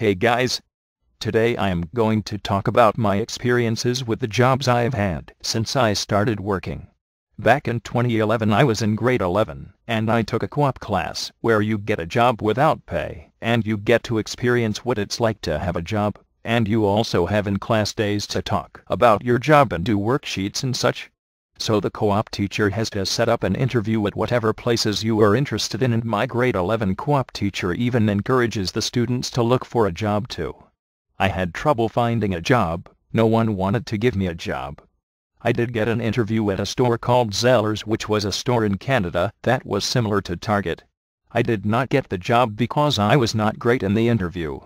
Hey guys! Today I am going to talk about my experiences with the jobs I've had since I started working. Back in 2011 I was in grade 11, and I took a co-op class where you get a job without pay, and you get to experience what it's like to have a job, and you also have in-class days to talk about your job and do worksheets and such. So the co-op teacher has to set up an interview at whatever places you are interested in and my grade 11 co-op teacher even encourages the students to look for a job too. I had trouble finding a job, no one wanted to give me a job. I did get an interview at a store called Zellers which was a store in Canada that was similar to Target. I did not get the job because I was not great in the interview.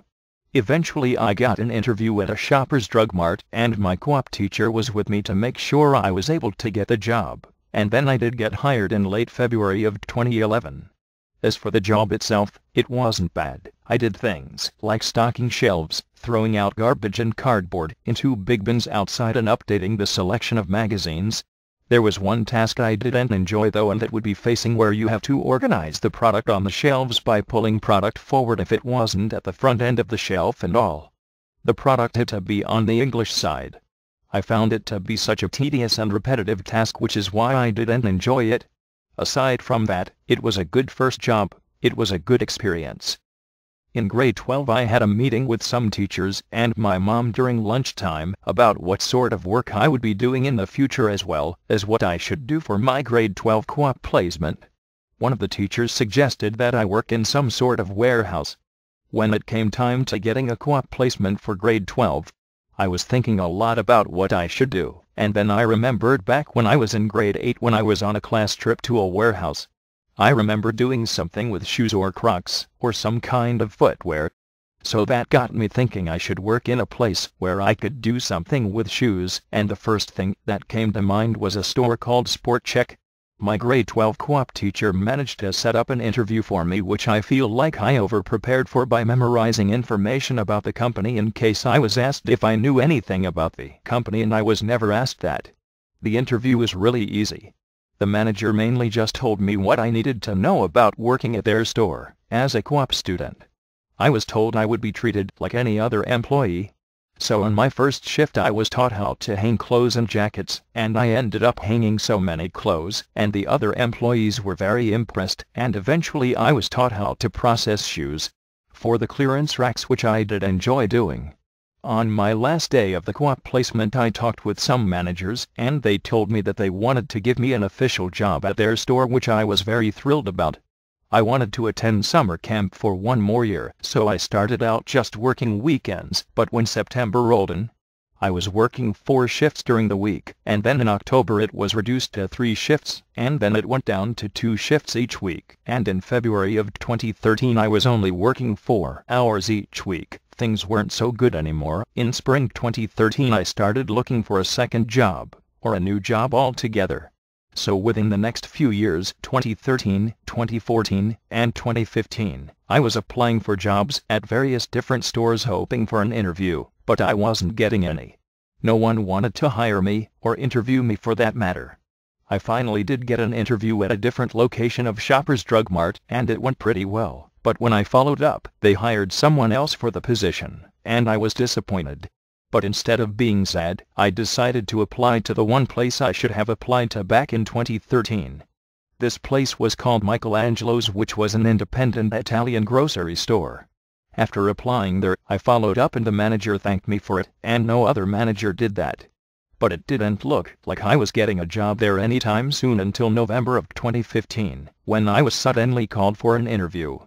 Eventually I got an interview at a shopper's drug mart and my co-op teacher was with me to make sure I was able to get the job, and then I did get hired in late February of 2011. As for the job itself, it wasn't bad. I did things like stocking shelves, throwing out garbage and cardboard into big bins outside and updating the selection of magazines, there was one task I didn't enjoy though and that would be facing where you have to organize the product on the shelves by pulling product forward if it wasn't at the front end of the shelf and all. The product had to be on the English side. I found it to be such a tedious and repetitive task which is why I didn't enjoy it. Aside from that, it was a good first job, it was a good experience. In grade 12 I had a meeting with some teachers and my mom during lunchtime about what sort of work I would be doing in the future as well as what I should do for my grade 12 co-op placement. One of the teachers suggested that I work in some sort of warehouse. When it came time to getting a co-op placement for grade 12, I was thinking a lot about what I should do, and then I remembered back when I was in grade 8 when I was on a class trip to a warehouse. I remember doing something with shoes or crocs, or some kind of footwear. So that got me thinking I should work in a place where I could do something with shoes, and the first thing that came to mind was a store called Sport Check. My grade 12 co-op teacher managed to set up an interview for me which I feel like I over-prepared for by memorizing information about the company in case I was asked if I knew anything about the company and I was never asked that. The interview was really easy. The manager mainly just told me what I needed to know about working at their store as a co-op student. I was told I would be treated like any other employee. So on my first shift I was taught how to hang clothes and jackets, and I ended up hanging so many clothes, and the other employees were very impressed, and eventually I was taught how to process shoes for the clearance racks which I did enjoy doing. On my last day of the co-op placement I talked with some managers and they told me that they wanted to give me an official job at their store which I was very thrilled about. I wanted to attend summer camp for one more year so I started out just working weekends but when September rolled in, I was working four shifts during the week and then in October it was reduced to three shifts and then it went down to two shifts each week and in February of 2013 I was only working four hours each week things weren't so good anymore. In spring 2013 I started looking for a second job, or a new job altogether. So within the next few years, 2013, 2014, and 2015, I was applying for jobs at various different stores hoping for an interview, but I wasn't getting any. No one wanted to hire me, or interview me for that matter. I finally did get an interview at a different location of Shoppers Drug Mart and it went pretty well. But when I followed up, they hired someone else for the position, and I was disappointed. But instead of being sad, I decided to apply to the one place I should have applied to back in 2013. This place was called Michelangelo's which was an independent Italian grocery store. After applying there, I followed up and the manager thanked me for it, and no other manager did that. But it didn't look like I was getting a job there anytime soon until November of 2015, when I was suddenly called for an interview.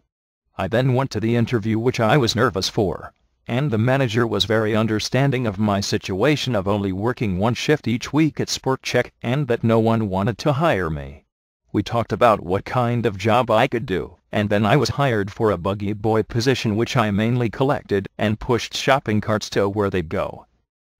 I then went to the interview which I was nervous for. And the manager was very understanding of my situation of only working one shift each week at Sportcheck and that no one wanted to hire me. We talked about what kind of job I could do, and then I was hired for a buggy boy position which I mainly collected and pushed shopping carts to where they would go.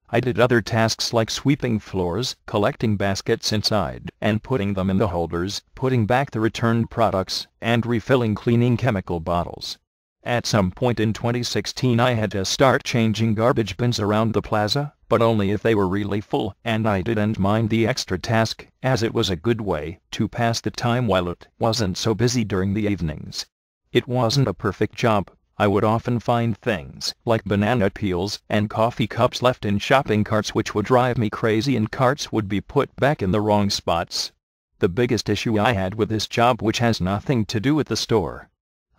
I did other tasks like sweeping floors, collecting baskets inside and putting them in the holders, putting back the returned products, and refilling cleaning chemical bottles. At some point in 2016 I had to start changing garbage bins around the plaza, but only if they were really full, and I didn't mind the extra task, as it was a good way to pass the time while it wasn't so busy during the evenings. It wasn't a perfect job, I would often find things like banana peels and coffee cups left in shopping carts which would drive me crazy and carts would be put back in the wrong spots. The biggest issue I had with this job which has nothing to do with the store.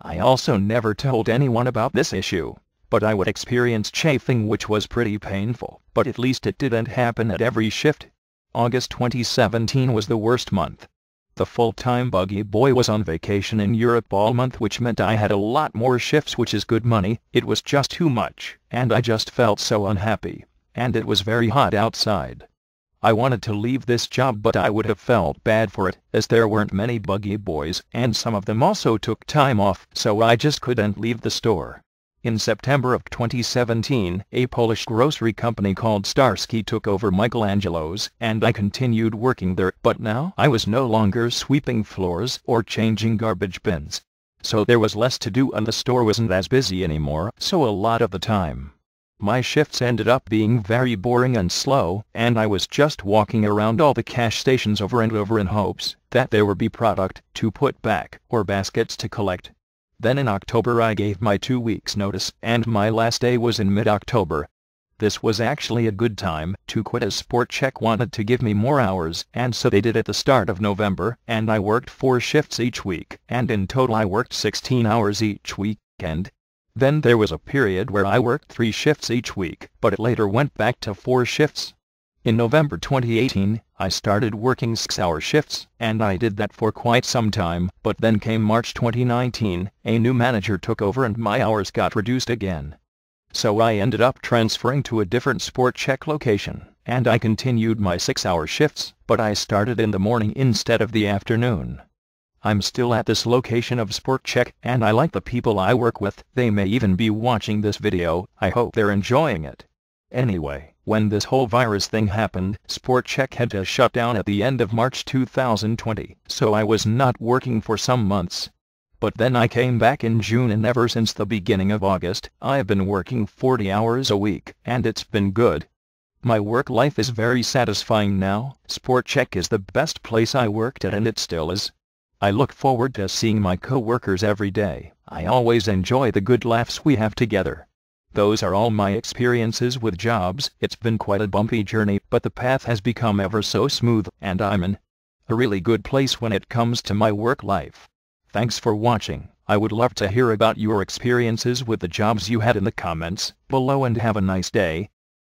I also never told anyone about this issue, but I would experience chafing which was pretty painful, but at least it didn't happen at every shift. August 2017 was the worst month. The full-time buggy boy was on vacation in Europe all month which meant I had a lot more shifts which is good money, it was just too much, and I just felt so unhappy, and it was very hot outside. I wanted to leave this job but I would have felt bad for it as there weren't many buggy boys and some of them also took time off so I just couldn't leave the store. In September of 2017, a Polish grocery company called Starsky took over Michelangelo's and I continued working there but now I was no longer sweeping floors or changing garbage bins. So there was less to do and the store wasn't as busy anymore so a lot of the time. My shifts ended up being very boring and slow and I was just walking around all the cash stations over and over in hopes that there would be product to put back or baskets to collect then in October I gave my two weeks notice and my last day was in mid-October. This was actually a good time to quit as Sportcheck wanted to give me more hours and so they did at the start of November and I worked four shifts each week and in total I worked 16 hours each weekend. Then there was a period where I worked three shifts each week but it later went back to four shifts in November 2018, I started working six-hour shifts, and I did that for quite some time, but then came March 2019, a new manager took over and my hours got reduced again. So I ended up transferring to a different sport check location, and I continued my six-hour shifts, but I started in the morning instead of the afternoon. I'm still at this location of sport check, and I like the people I work with, they may even be watching this video, I hope they're enjoying it. Anyway. When this whole virus thing happened, SportCheck had to shut down at the end of March 2020, so I was not working for some months. But then I came back in June and ever since the beginning of August, I've been working 40 hours a week, and it's been good. My work life is very satisfying now, SportCheck is the best place I worked at and it still is. I look forward to seeing my coworkers every day, I always enjoy the good laughs we have together. Those are all my experiences with jobs, it's been quite a bumpy journey, but the path has become ever so smooth, and I'm in a really good place when it comes to my work life. Thanks for watching, I would love to hear about your experiences with the jobs you had in the comments below and have a nice day.